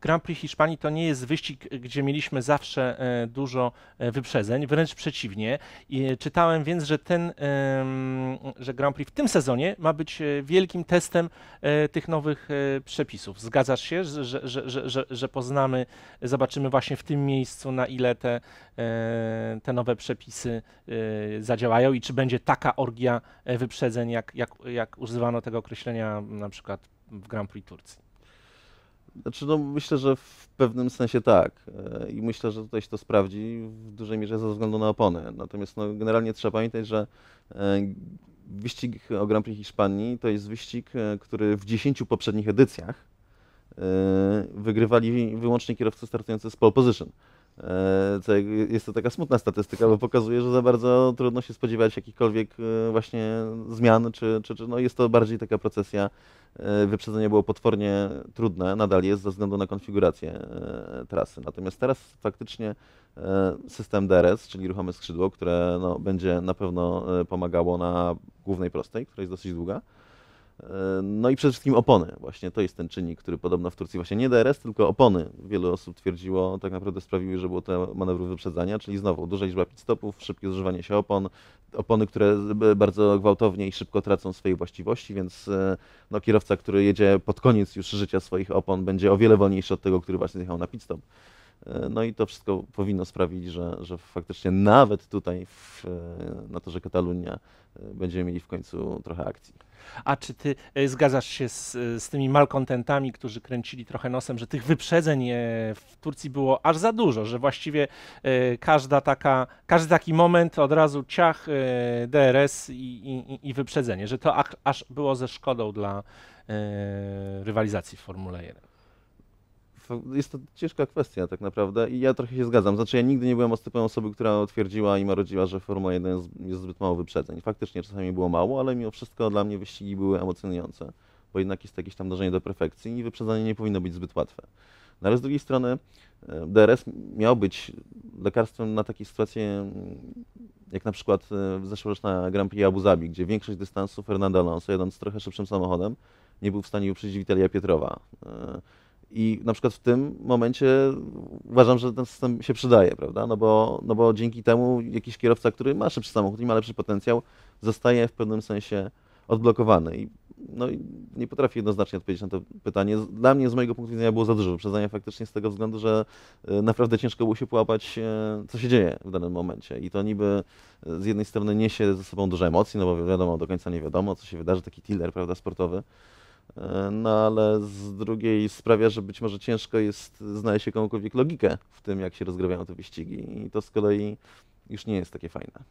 Grand Prix Hiszpanii to nie jest wyścig, gdzie mieliśmy zawsze e, dużo e, wyprzedzeń, wręcz przeciwnie. I e, czytałem więc, że ten, że Grand Prix w tym sezonie ma być wielkim testem tych nowych przepisów. Zgadzasz się, że, że, że, że, że poznamy, zobaczymy właśnie w tym miejscu, na ile te, te nowe przepisy zadziałają i czy będzie taka orgia wyprzedzeń, jak, jak, jak używano tego określenia na przykład w Grand Prix Turcji. Znaczy, no, myślę, że w pewnym sensie tak. E, I myślę, że tutaj się to sprawdzi w dużej mierze ze względu na opony. Natomiast no, generalnie trzeba pamiętać, że e, wyścig o Grand Prix Hiszpanii to jest wyścig, e, który w 10 poprzednich edycjach wygrywali wyłącznie kierowcy startujący z pole position. E, jest to taka smutna statystyka, bo pokazuje, że za bardzo trudno się spodziewać jakichkolwiek e, właśnie zmian, czy, czy, czy no jest to bardziej taka procesja. E, wyprzedzenie było potwornie trudne, nadal jest ze względu na konfigurację trasy. Natomiast teraz faktycznie system DRS, czyli ruchome skrzydło, które no, będzie na pewno pomagało na głównej prostej, która jest dosyć długa, no i przede wszystkim opony. Właśnie to jest ten czynnik, który podobno w Turcji właśnie nie DRS, tylko opony. Wielu osób twierdziło, tak naprawdę sprawiły, że było to manewry wyprzedzania, czyli znowu duża liczba pit stopów, szybkie zużywanie się opon, opony, które bardzo gwałtownie i szybko tracą swojej właściwości, więc e, no, kierowca, który jedzie pod koniec już życia swoich opon, będzie o wiele wolniejszy od tego, który właśnie jechał na pit stop. E, no i to wszystko powinno sprawić, że, że faktycznie nawet tutaj w, e, na torze Katalunia e, będziemy mieli w końcu trochę akcji. A czy ty zgadzasz się z, z tymi malkontentami, którzy kręcili trochę nosem, że tych wyprzedzeń w Turcji było aż za dużo, że właściwie każda taka, każdy taki moment od razu ciach DRS i, i, i wyprzedzenie, że to aż było ze szkodą dla rywalizacji w Formule 1? jest to ciężka kwestia tak naprawdę i ja trochę się zgadzam. Znaczy ja nigdy nie byłem typem osoby, która twierdziła i marodziła, że Formuła 1 jest, jest zbyt mało wyprzedzeń. Faktycznie czasami było mało, ale mimo wszystko dla mnie wyścigi były emocjonujące, bo jednak jest jakieś tam dążenie do perfekcji i wyprzedzanie nie powinno być zbyt łatwe. No ale z drugiej strony e, DRS miał być lekarstwem na takie sytuacje, mm, jak na przykład w e, zeszłoroczna Grand Prix Abu Zabi, gdzie większość dystansu Fernando Alonso, jadąc trochę szybszym samochodem, nie był w stanie uprzedzić Witalia Pietrowa. E, i na przykład w tym momencie uważam, że ten system się przydaje, prawda? No bo, no bo dzięki temu jakiś kierowca, który ma szybszy samochód i ma lepszy potencjał, zostaje w pewnym sensie odblokowany. I, no i nie potrafię jednoznacznie odpowiedzieć na to pytanie. Dla mnie z mojego punktu widzenia było za dużo wyprzedzania faktycznie z tego względu, że y, naprawdę ciężko było się połapać, y, co się dzieje w danym momencie. I to niby y, z jednej strony niesie ze sobą dużo emocji, no bo wiadomo, do końca nie wiadomo, co się wydarzy, taki tiller, prawda, sportowy E, no ale z drugiej sprawia, że być może ciężko jest znaleźć jakąkolwiek logikę w tym, jak się rozgrywają te wyścigi i to z kolei już nie jest takie fajne.